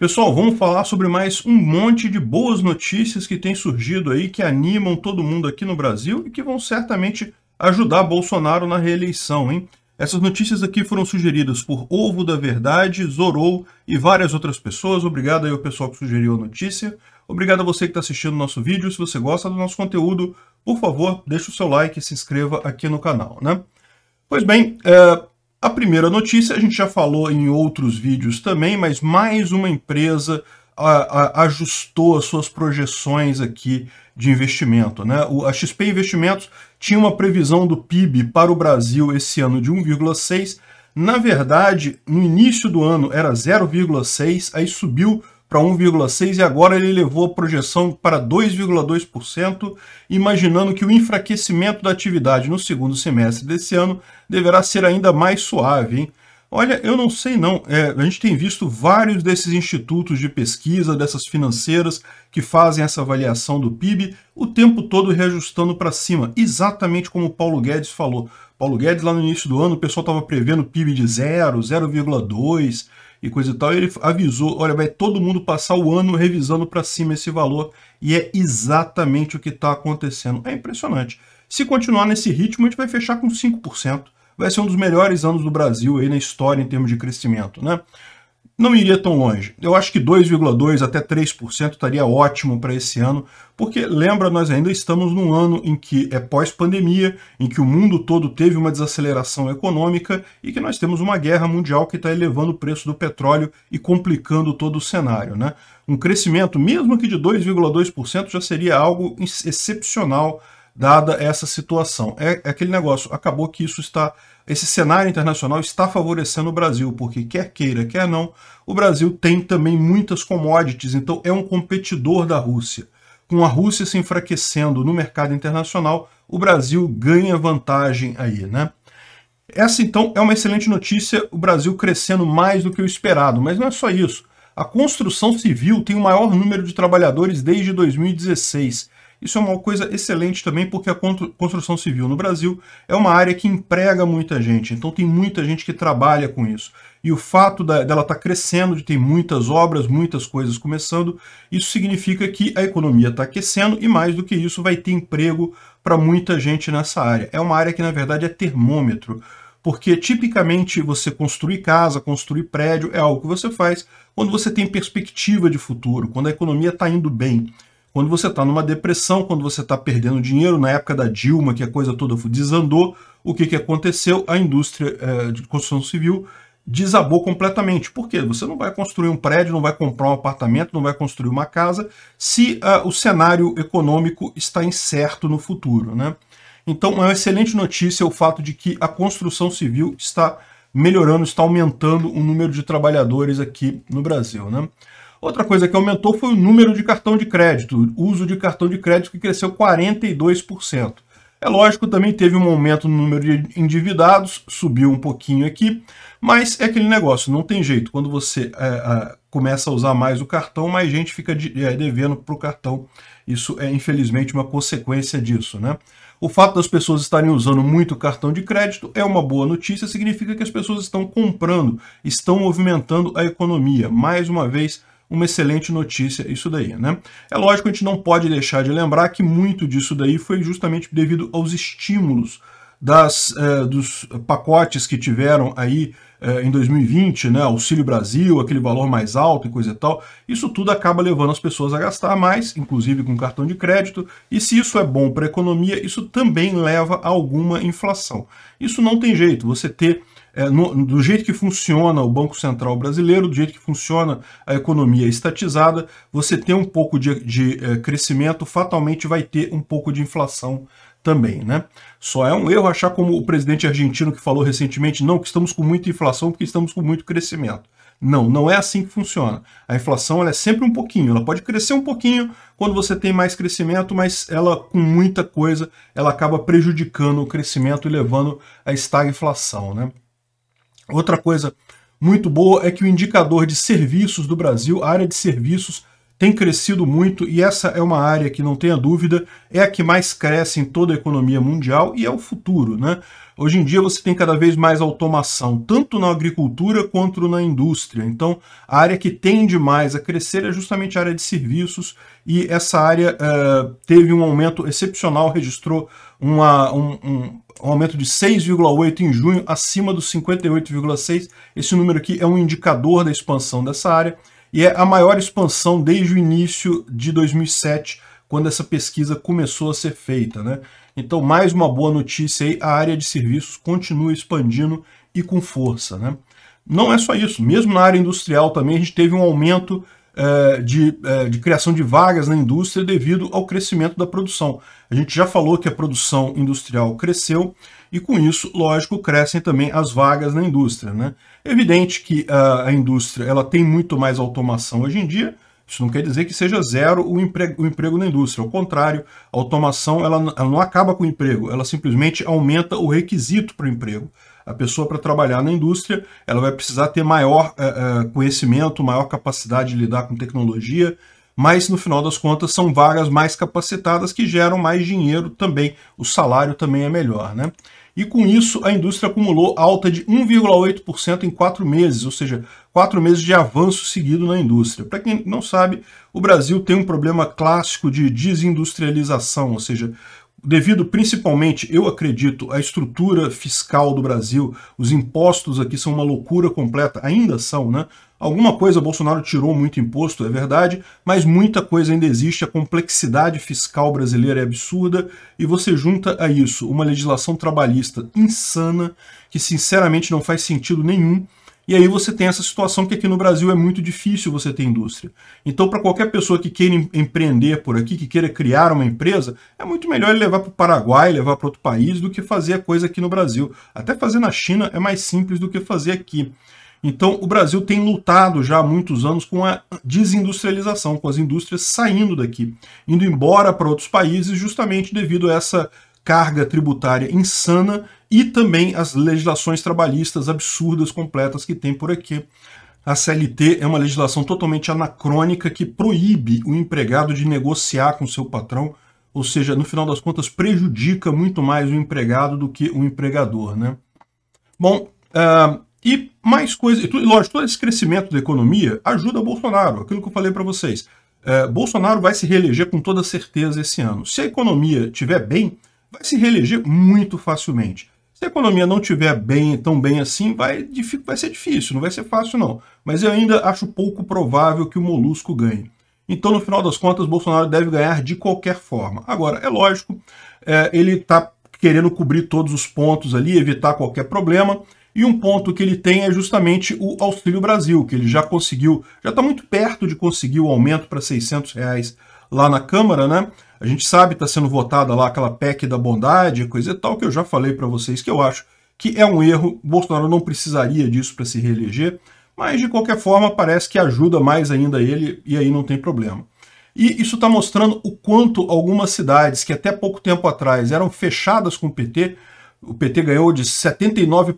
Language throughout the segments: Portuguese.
Pessoal, vamos falar sobre mais um monte de boas notícias que têm surgido aí, que animam todo mundo aqui no Brasil e que vão certamente ajudar Bolsonaro na reeleição, hein? Essas notícias aqui foram sugeridas por Ovo da Verdade, Zorou e várias outras pessoas. Obrigado aí ao pessoal que sugeriu a notícia. Obrigado a você que está assistindo o nosso vídeo. Se você gosta do nosso conteúdo, por favor, deixe o seu like e se inscreva aqui no canal, né? Pois bem, é, a primeira notícia, a gente já falou em outros vídeos também, mas mais uma empresa a, a, ajustou as suas projeções aqui de investimento. Né? O, a XP Investimentos tinha uma previsão do PIB para o Brasil esse ano de 1,6%, na verdade, no início do ano era 0,6, aí subiu para 1,6% e agora ele levou a projeção para 2,2%, imaginando que o enfraquecimento da atividade no segundo semestre desse ano deverá ser ainda mais suave. Hein? Olha, eu não sei não, é, a gente tem visto vários desses institutos de pesquisa, dessas financeiras que fazem essa avaliação do PIB, o tempo todo reajustando para cima, exatamente como o Paulo Guedes falou. Paulo Guedes lá no início do ano, o pessoal estava prevendo PIB de 0, 0,2, e coisa e tal, ele avisou, olha, vai todo mundo passar o ano revisando para cima esse valor, e é exatamente o que está acontecendo. É impressionante. Se continuar nesse ritmo, a gente vai fechar com 5%. Vai ser um dos melhores anos do Brasil aí na história em termos de crescimento, né? não iria tão longe. Eu acho que 2,2% até 3% estaria ótimo para esse ano, porque lembra, nós ainda estamos num ano em que é pós-pandemia, em que o mundo todo teve uma desaceleração econômica e que nós temos uma guerra mundial que está elevando o preço do petróleo e complicando todo o cenário. Né? Um crescimento, mesmo que de 2,2%, já seria algo excepcional dada essa situação. É, é aquele negócio, acabou que isso está, esse cenário internacional está favorecendo o Brasil, porque quer queira, quer não, o Brasil tem também muitas commodities, então é um competidor da Rússia. Com a Rússia se enfraquecendo no mercado internacional, o Brasil ganha vantagem aí, né? Essa então é uma excelente notícia, o Brasil crescendo mais do que o esperado, mas não é só isso. A construção civil tem o maior número de trabalhadores desde 2016. Isso é uma coisa excelente também, porque a construção civil no Brasil é uma área que emprega muita gente, então tem muita gente que trabalha com isso. E o fato da, dela estar tá crescendo, de ter muitas obras, muitas coisas começando, isso significa que a economia está aquecendo e, mais do que isso, vai ter emprego para muita gente nessa área. É uma área que, na verdade, é termômetro porque tipicamente você construir casa, construir prédio é algo que você faz quando você tem perspectiva de futuro, quando a economia está indo bem. Quando você está numa depressão, quando você está perdendo dinheiro, na época da Dilma, que a coisa toda desandou, o que, que aconteceu? A indústria é, de construção civil desabou completamente. Por quê? Você não vai construir um prédio, não vai comprar um apartamento, não vai construir uma casa se uh, o cenário econômico está incerto no futuro. Né? Então é uma excelente notícia o fato de que a construção civil está melhorando, está aumentando o número de trabalhadores aqui no Brasil. Né? Outra coisa que aumentou foi o número de cartão de crédito, o uso de cartão de crédito que cresceu 42%. É lógico, também teve um aumento no número de endividados, subiu um pouquinho aqui, mas é aquele negócio, não tem jeito. Quando você é, é, começa a usar mais o cartão, mais gente fica de, é, devendo para o cartão. Isso é, infelizmente, uma consequência disso, né? O fato das pessoas estarem usando muito cartão de crédito é uma boa notícia, significa que as pessoas estão comprando, estão movimentando a economia. Mais uma vez, uma excelente notícia isso daí, né? É lógico, a gente não pode deixar de lembrar que muito disso daí foi justamente devido aos estímulos das, eh, dos pacotes que tiveram aí eh, em 2020, né, Auxílio Brasil, aquele valor mais alto e coisa e tal, isso tudo acaba levando as pessoas a gastar mais, inclusive com cartão de crédito, e se isso é bom para a economia, isso também leva a alguma inflação. Isso não tem jeito, você ter é, no, do jeito que funciona o Banco Central brasileiro, do jeito que funciona a economia estatizada, você tem um pouco de, de é, crescimento, fatalmente vai ter um pouco de inflação também, né? Só é um erro achar como o presidente argentino que falou recentemente, não, que estamos com muita inflação porque estamos com muito crescimento. Não, não é assim que funciona. A inflação é sempre um pouquinho, ela pode crescer um pouquinho quando você tem mais crescimento, mas ela com muita coisa, ela acaba prejudicando o crescimento e levando a estagflação, né? Outra coisa muito boa é que o indicador de serviços do Brasil, a área de serviços, tem crescido muito e essa é uma área que, não tenha dúvida, é a que mais cresce em toda a economia mundial e é o futuro. Né? Hoje em dia você tem cada vez mais automação, tanto na agricultura quanto na indústria. Então, a área que tende mais a crescer é justamente a área de serviços e essa área uh, teve um aumento excepcional, registrou uma, um, um, um aumento de 6,8 em junho, acima dos 58,6. Esse número aqui é um indicador da expansão dessa área e é a maior expansão desde o início de 2007, quando essa pesquisa começou a ser feita. Né? Então, mais uma boa notícia aí, a área de serviços continua expandindo e com força. Né? Não é só isso, mesmo na área industrial também a gente teve um aumento é, de, é, de, criação de vagas na indústria devido ao crescimento da produção. A gente já falou que a produção industrial cresceu e, com isso, lógico, crescem também as vagas na indústria. Né? É evidente que a, a, indústria ela tem muito mais automação hoje em dia, isso não quer dizer que seja zero o emprego, o emprego na indústria. Ao contrário, a automação ela, ela não acaba com o emprego, ela simplesmente aumenta o requisito para o emprego a pessoa para trabalhar na indústria, ela vai precisar ter maior uh, uh, conhecimento, maior capacidade de lidar com tecnologia, mas no final das contas são vagas mais capacitadas que geram mais dinheiro também, o salário também é melhor, né? E com isso a indústria acumulou alta de 1,8% em quatro meses, ou seja, quatro meses de avanço seguido na indústria. Para quem não sabe, o Brasil tem um problema clássico de desindustrialização, ou seja, devido principalmente, eu acredito, à estrutura fiscal do Brasil. Os impostos aqui são uma loucura completa, ainda são, né? Alguma coisa Bolsonaro tirou muito imposto, é verdade, mas muita coisa ainda existe, a complexidade fiscal brasileira é absurda, e você junta a isso uma legislação trabalhista insana, que sinceramente não faz sentido nenhum, e aí você tem essa situação que aqui no Brasil é muito difícil você ter indústria. Então, para qualquer pessoa que queira empreender por aqui, que queira criar uma empresa, é muito melhor levar para o Paraguai, levar para outro país, do que fazer a coisa aqui no Brasil. Até fazer na China é mais simples do que fazer aqui. Então, o Brasil tem lutado já há muitos anos com a desindustrialização, com as indústrias saindo daqui, indo embora para outros países, justamente devido a essa carga tributária insana e também as legislações trabalhistas absurdas, completas que tem por aqui. A CLT é uma legislação totalmente anacrônica que proíbe o empregado de negociar com seu patrão, ou seja, no final das contas, prejudica muito mais o empregado do que o empregador. Né? Bom, uh, e mais coisas. E lógico, todo esse crescimento da economia ajuda Bolsonaro, aquilo que eu falei para vocês. Ah, Bolsonaro vai se reeleger com toda certeza esse ano. Se a economia estiver bem, vai se reeleger muito facilmente. Se a economia não tiver bem, tão bem assim, vai, vai ser difícil, não vai ser fácil não. Mas eu ainda acho pouco provável que o Molusco ganhe. Então, no final das contas, Bolsonaro deve ganhar de qualquer forma. Agora, é lógico, é, ele está querendo cobrir todos os pontos ali, evitar qualquer problema. E um ponto que ele tem é justamente o Auxílio Brasil, que ele já conseguiu, já está muito perto de conseguir o aumento para 600 reais lá na Câmara, né? A gente sabe está sendo votada lá aquela PEC da bondade, coisa e tal, que eu já falei para vocês que eu acho que é um erro. Bolsonaro não precisaria disso para se reeleger, mas de qualquer forma parece que ajuda mais ainda ele e aí não tem problema. E isso está mostrando o quanto algumas cidades que até pouco tempo atrás eram fechadas com o PT, o PT ganhou de 79%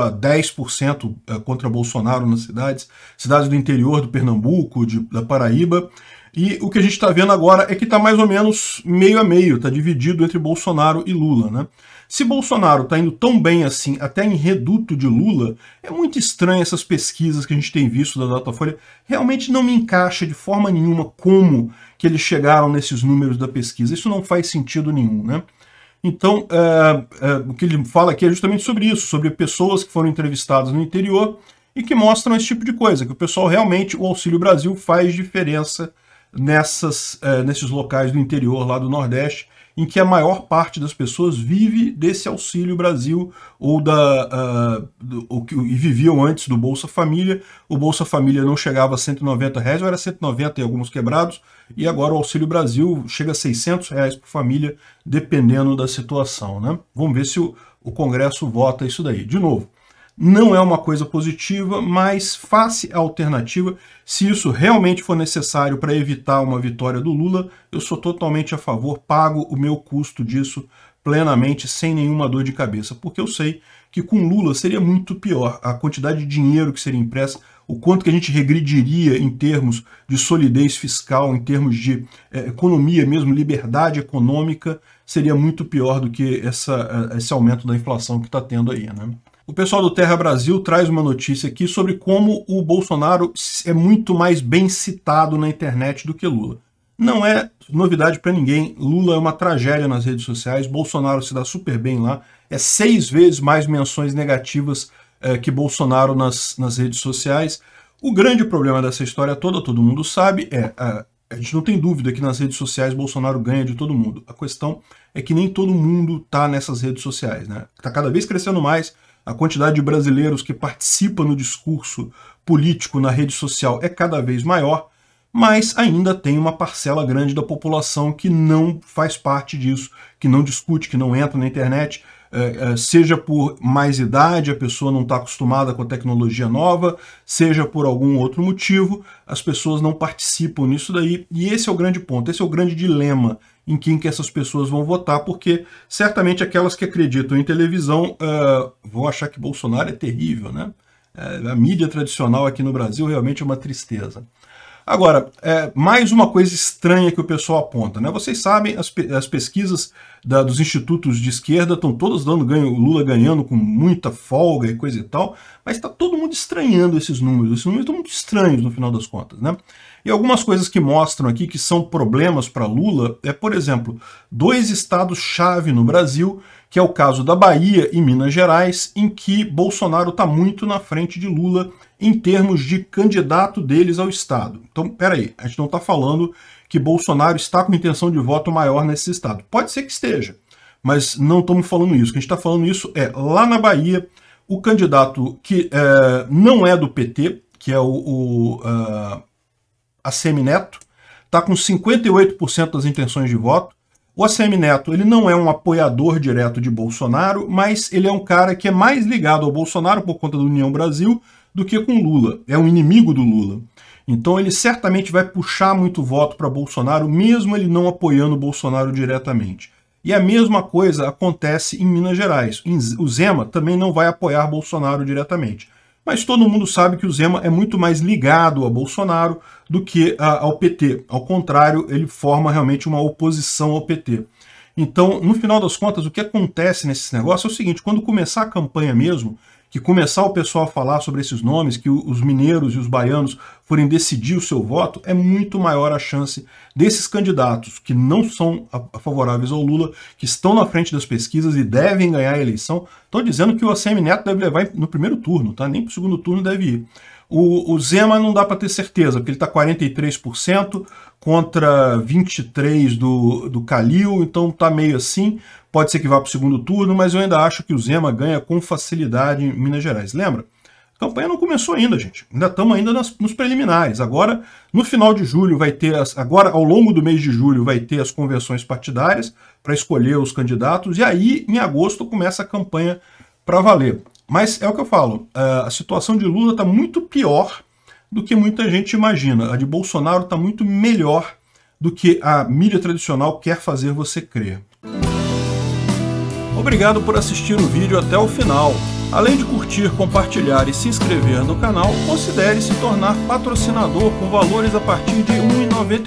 a 10% eh, contra Bolsonaro nas cidades, cidades do interior do Pernambuco, de, da Paraíba, e o que a gente está vendo agora é que está mais ou menos meio a meio, está dividido entre Bolsonaro e Lula. Né? Se Bolsonaro está indo tão bem assim, até em reduto de Lula, é muito estranho essas pesquisas que a gente tem visto da Datafolha. Realmente não me encaixa de forma nenhuma como que eles chegaram nesses números da pesquisa. Isso não faz sentido nenhum. Né? Então, é, é, o que ele fala aqui é justamente sobre isso, sobre pessoas que foram entrevistadas no interior e que mostram esse tipo de coisa, que o pessoal realmente, o Auxílio Brasil faz diferença nessas, é, nesses locais do interior lá do Nordeste, em que a maior parte das pessoas vive desse Auxílio Brasil ou da uh, do, ou que, e viviam antes do Bolsa Família. O Bolsa Família não chegava a 190 reais, ou era 190 e alguns quebrados, e agora o Auxílio Brasil chega a 600 reais por família, dependendo da situação. Né? Vamos ver se o, o Congresso vota isso daí. De novo, não é uma coisa positiva, mas face à alternativa, se isso realmente for necessário para evitar uma vitória do Lula, eu sou totalmente a favor, pago o meu custo disso plenamente, sem nenhuma dor de cabeça, porque eu sei que com Lula seria muito pior a quantidade de dinheiro que seria impressa, o quanto que a gente regrediria em termos de solidez fiscal, em termos de eh, economia mesmo, liberdade econômica, seria muito pior do que essa, eh, esse aumento da inflação que está tendo aí, né? O pessoal do Terra Brasil traz uma notícia aqui sobre como o Bolsonaro é muito mais bem citado na internet do que Lula. Não é novidade para ninguém. Lula é uma tragédia nas redes sociais. Bolsonaro se dá super bem lá. É seis vezes mais menções negativas eh, que Bolsonaro nas, nas redes sociais. O grande problema dessa história toda, todo mundo sabe, é a, a gente não tem dúvida que nas redes sociais Bolsonaro ganha de todo mundo. A questão é que nem todo mundo tá nessas redes sociais, né? Tá cada vez crescendo mais a quantidade de brasileiros que participa no discurso político na rede social é cada vez maior, mas ainda tem uma parcela grande da população que não faz parte disso, que não discute, que não entra na internet, é, é, seja por mais idade, a pessoa não está acostumada com a tecnologia nova, seja por algum outro motivo, as pessoas não participam nisso daí. E esse é o grande ponto, esse é o grande dilema em quem que essas pessoas vão votar, porque certamente aquelas que acreditam em televisão uh, vão achar que Bolsonaro é terrível, né? Uh, a mídia tradicional aqui no Brasil realmente é uma tristeza. Agora, é, mais uma coisa estranha que o pessoal aponta, né? Vocês sabem, as, pe as pesquisas da, dos institutos de esquerda estão todas dando ganho, Lula ganhando com muita folga e coisa e tal, mas está todo mundo estranhando esses números. Esses números estão muito estranhos no final das contas, né? E algumas coisas que mostram aqui que são problemas para Lula é, por exemplo, dois estados-chave no Brasil, que é o caso da Bahia e Minas Gerais, em que Bolsonaro está muito na frente de Lula em termos de candidato deles ao Estado. Então, peraí, a gente não está falando que Bolsonaro está com intenção de voto maior nesse Estado. Pode ser que esteja, mas não estamos falando isso. O que a gente está falando isso é lá na Bahia, o candidato que é, não é do PT, que é o, o uh, é, ACM Neto, está com 58% das intenções de voto. O ACM Neto ele não é um apoiador direto de Bolsonaro, mas ele é um cara que é mais ligado ao Bolsonaro por conta do União Brasil do que com Lula. É um inimigo do Lula. Então ele certamente vai puxar muito voto para Bolsonaro, mesmo ele não apoiando Bolsonaro diretamente. E a mesma coisa acontece em Minas Gerais. O Zema também não vai apoiar Bolsonaro diretamente. Mas todo mundo sabe que o Zema é muito mais ligado a Bolsonaro do que ao PT. Ao contrário, ele forma realmente uma oposição ao PT. Então, no final das contas, o que acontece nesse negócio é o seguinte: quando começar a campanha mesmo, que começar o pessoal a falar sobre esses nomes, que os mineiros e os baianos forem decidir o seu voto, é muito maior a chance desses candidatos que não são favoráveis ao Lula, que estão na frente das pesquisas e devem ganhar a eleição. Estão dizendo que o ACM Neto deve levar no primeiro turno, tá? Nem para o segundo turno deve ir. O, o Zema não dá para ter certeza, porque ele está 43% contra 23% do, do Calil, então está meio assim. Pode ser que vá para o segundo turno, mas eu ainda acho que o Zema ganha com facilidade em Minas Gerais. Lembra? A campanha não começou ainda, gente. Ainda estamos ainda nas, nos preliminares. Agora, no final de julho, vai ter. As, agora, ao longo do mês de julho, vai ter as convenções partidárias para escolher os candidatos. E aí, em agosto, começa a campanha para valer. Mas é o que eu falo, eh, a situação de Lula está muito pior do que muita gente imagina. A de Bolsonaro está muito melhor do que a mídia tradicional quer fazer você crer. Obrigado por assistir o vídeo até o final. Além de curtir, compartilhar e se inscrever no canal, considere se tornar patrocinador com valores a partir de R$ 1,99